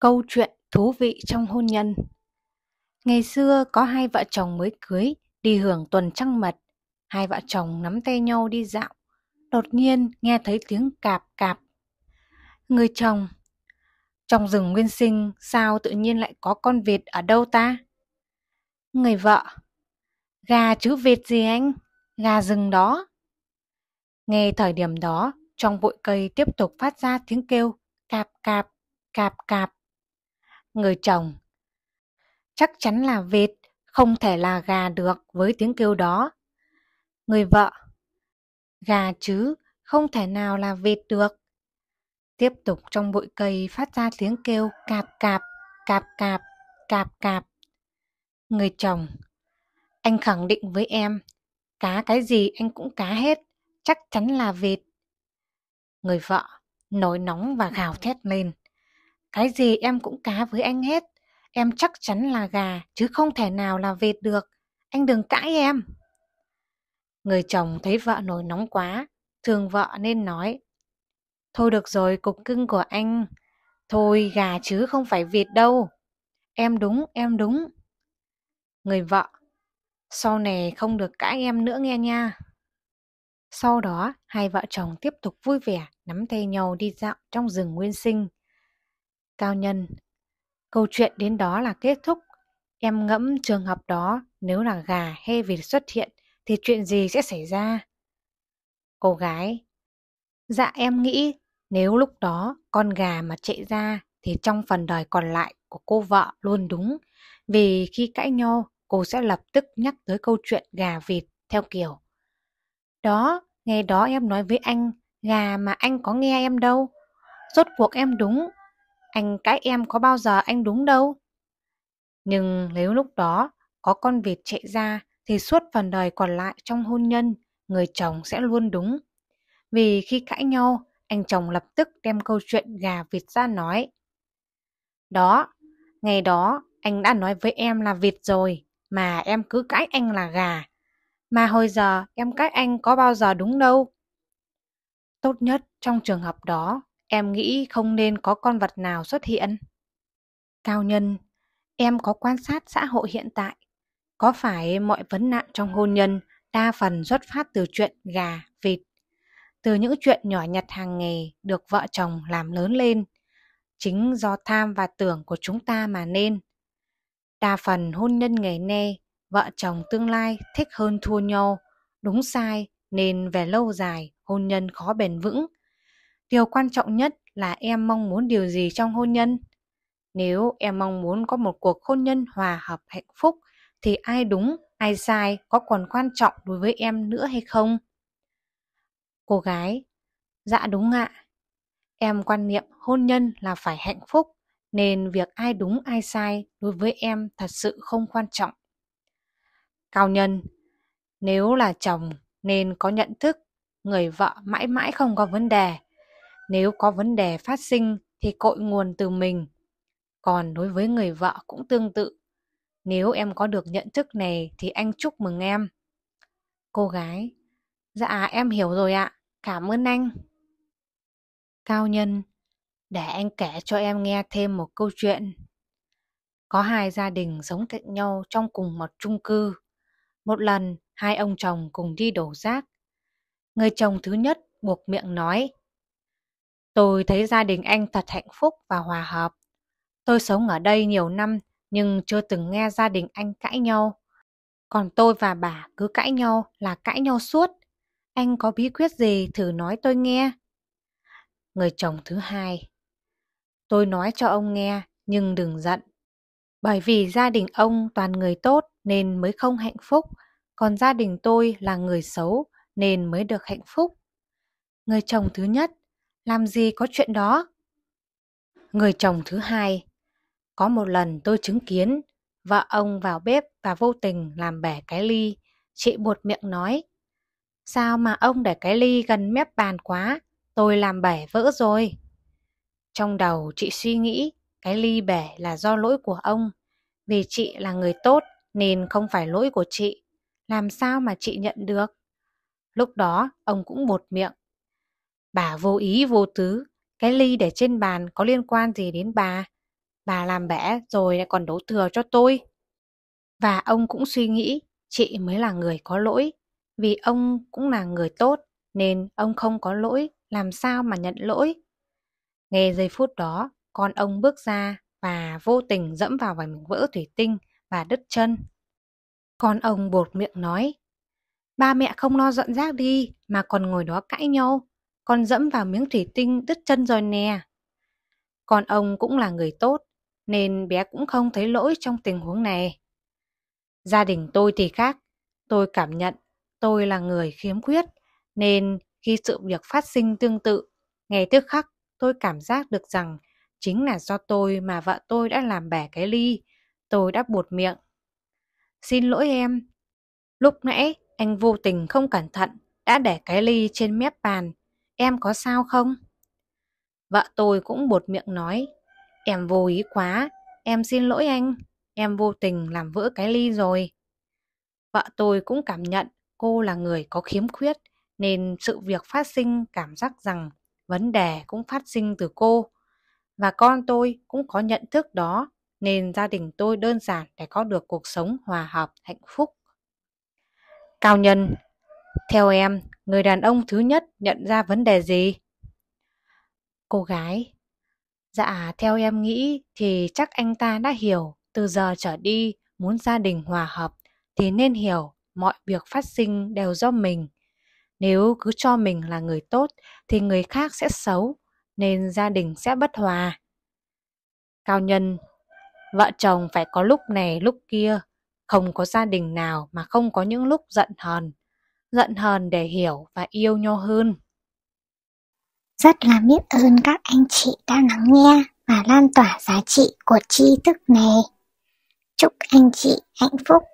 Câu chuyện thú vị trong hôn nhân Ngày xưa có hai vợ chồng mới cưới đi hưởng tuần trăng mật. Hai vợ chồng nắm tay nhau đi dạo. Đột nhiên nghe thấy tiếng cạp cạp. Người chồng Trong rừng nguyên sinh sao tự nhiên lại có con vịt ở đâu ta? Người vợ Gà chứ vịt gì anh? Gà rừng đó. Ngay thời điểm đó, trong bụi cây tiếp tục phát ra tiếng kêu cạp cạp, cạp cạp người chồng. Chắc chắn là vịt, không thể là gà được với tiếng kêu đó. Người vợ, gà chứ, không thể nào là vịt được. Tiếp tục trong bụi cây phát ra tiếng kêu cạp cạp, cạp cạp, cạp cạp. Người chồng, anh khẳng định với em, cá cái gì anh cũng cá hết, chắc chắn là vịt. Người vợ, nổi nóng và gào thét lên. Cái gì em cũng cá với anh hết. Em chắc chắn là gà, chứ không thể nào là vịt được. Anh đừng cãi em. Người chồng thấy vợ nổi nóng quá, thương vợ nên nói. Thôi được rồi, cục cưng của anh. Thôi gà chứ không phải vịt đâu. Em đúng, em đúng. Người vợ, sau này không được cãi em nữa nghe nha. Sau đó, hai vợ chồng tiếp tục vui vẻ nắm tay nhau đi dạo trong rừng nguyên sinh cao nhân. Câu chuyện đến đó là kết thúc. Em ngẫm trường hợp đó, nếu là gà hay vịt xuất hiện, thì chuyện gì sẽ xảy ra? Cô gái Dạ em nghĩ nếu lúc đó con gà mà chạy ra thì trong phần đời còn lại của cô vợ luôn đúng. Vì khi cãi nhau, cô sẽ lập tức nhắc tới câu chuyện gà vịt theo kiểu. Đó, ngày đó em nói với anh, gà mà anh có nghe em đâu. Rốt cuộc em đúng, anh cãi em có bao giờ anh đúng đâu. Nhưng nếu lúc đó có con vịt chạy ra thì suốt phần đời còn lại trong hôn nhân, người chồng sẽ luôn đúng. Vì khi cãi nhau, anh chồng lập tức đem câu chuyện gà vịt ra nói. Đó, ngày đó anh đã nói với em là vịt rồi, mà em cứ cãi anh là gà. Mà hồi giờ em cãi anh có bao giờ đúng đâu. Tốt nhất trong trường hợp đó Em nghĩ không nên có con vật nào xuất hiện. Cao nhân, em có quan sát xã hội hiện tại. Có phải mọi vấn nạn trong hôn nhân đa phần xuất phát từ chuyện gà, vịt, từ những chuyện nhỏ nhặt hàng ngày được vợ chồng làm lớn lên, chính do tham và tưởng của chúng ta mà nên. Đa phần hôn nhân ngày nay, vợ chồng tương lai thích hơn thua nhau, đúng sai nên về lâu dài hôn nhân khó bền vững, điều quan trọng nhất là em mong muốn điều gì trong hôn nhân nếu em mong muốn có một cuộc hôn nhân hòa hợp hạnh phúc thì ai đúng ai sai có còn quan trọng đối với em nữa hay không cô gái dạ đúng ạ em quan niệm hôn nhân là phải hạnh phúc nên việc ai đúng ai sai đối với em thật sự không quan trọng cao nhân nếu là chồng nên có nhận thức người vợ mãi mãi không có vấn đề nếu có vấn đề phát sinh thì cội nguồn từ mình. Còn đối với người vợ cũng tương tự. Nếu em có được nhận thức này thì anh chúc mừng em. Cô gái, dạ em hiểu rồi ạ, cảm ơn anh. Cao nhân, để anh kể cho em nghe thêm một câu chuyện. Có hai gia đình sống cạnh nhau trong cùng một chung cư. Một lần, hai ông chồng cùng đi đổ rác. Người chồng thứ nhất buộc miệng nói Tôi thấy gia đình anh thật hạnh phúc và hòa hợp. Tôi sống ở đây nhiều năm nhưng chưa từng nghe gia đình anh cãi nhau. Còn tôi và bà cứ cãi nhau là cãi nhau suốt. Anh có bí quyết gì thử nói tôi nghe. Người chồng thứ hai. Tôi nói cho ông nghe nhưng đừng giận. Bởi vì gia đình ông toàn người tốt nên mới không hạnh phúc, còn gia đình tôi là người xấu nên mới được hạnh phúc. Người chồng thứ nhất làm gì có chuyện đó. Người chồng thứ hai, có một lần tôi chứng kiến vợ ông vào bếp và vô tình làm bẻ cái ly, chị buột miệng nói. Sao mà ông để cái ly gần mép bàn quá, tôi làm bẻ vỡ rồi. Trong đầu chị suy nghĩ cái ly bẻ là do lỗi của ông, vì chị là người tốt nên không phải lỗi của chị, làm sao mà chị nhận được. Lúc đó ông cũng bột miệng, Bà vô ý vô tứ, cái ly để trên bàn có liên quan gì đến bà? Bà làm bẻ rồi lại còn đổ thừa cho tôi. Và ông cũng suy nghĩ chị mới là người có lỗi, vì ông cũng là người tốt nên ông không có lỗi, làm sao mà nhận lỗi. nghe giây phút đó, con ông bước ra và vô tình dẫm vào vài mảnh vỡ thủy tinh và đứt chân. Con ông buộc miệng nói, ba mẹ không lo dọn rác đi mà còn ngồi đó cãi nhau, con dẫm vào miếng thủy tinh đứt chân rồi nè. còn ông cũng là người tốt, nên bé cũng không thấy lỗi trong tình huống này. Gia đình tôi thì khác, tôi cảm nhận tôi là người khiếm khuyết, nên khi sự việc phát sinh tương tự, ngày tức khắc tôi cảm giác được rằng chính là do tôi mà vợ tôi đã làm bẻ cái ly, tôi đã buột miệng. Xin lỗi em, lúc nãy anh vô tình không cẩn thận đã để cái ly trên mép bàn em có sao không? Vợ tôi cũng buột miệng nói, em vô ý quá, em xin lỗi anh, em vô tình làm vỡ cái ly rồi. Vợ tôi cũng cảm nhận cô là người có khiếm khuyết, nên sự việc phát sinh cảm giác rằng vấn đề cũng phát sinh từ cô. Và con tôi cũng có nhận thức đó, nên gia đình tôi đơn giản để có được cuộc sống hòa hợp, hạnh phúc. Cao Nhân theo em, người đàn ông thứ nhất nhận ra vấn đề gì? Cô gái Dạ, theo em nghĩ thì chắc anh ta đã hiểu từ giờ trở đi muốn gia đình hòa hợp thì nên hiểu mọi việc phát sinh đều do mình. Nếu cứ cho mình là người tốt thì người khác sẽ xấu nên gia đình sẽ bất hòa. Cao nhân, vợ chồng phải có lúc này lúc kia, không có gia đình nào mà không có những lúc giận hờn, giận hờn để hiểu và yêu nhau hơn. Rất là biết ơn các anh chị đã lắng nghe và lan tỏa giá trị của tri thức này. Chúc anh chị hạnh phúc.